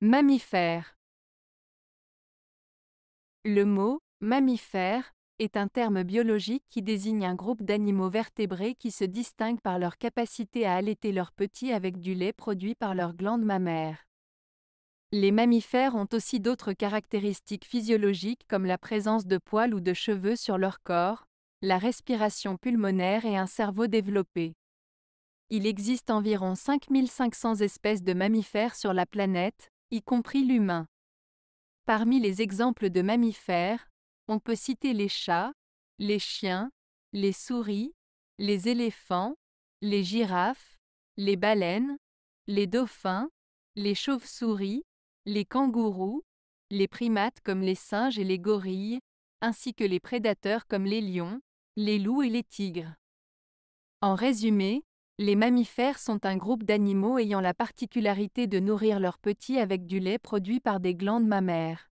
Mammifère. Le mot mammifère est un terme biologique qui désigne un groupe d'animaux vertébrés qui se distinguent par leur capacité à allaiter leurs petits avec du lait produit par leurs glandes mammaires. Les mammifères ont aussi d'autres caractéristiques physiologiques comme la présence de poils ou de cheveux sur leur corps, la respiration pulmonaire et un cerveau développé. Il existe environ 5500 espèces de mammifères sur la planète, y compris l'humain. Parmi les exemples de mammifères, on peut citer les chats, les chiens, les souris, les éléphants, les girafes, les baleines, les dauphins, les chauves-souris, les kangourous, les primates comme les singes et les gorilles, ainsi que les prédateurs comme les lions, les loups et les tigres. En résumé, les mammifères sont un groupe d'animaux ayant la particularité de nourrir leurs petits avec du lait produit par des glandes mammaires.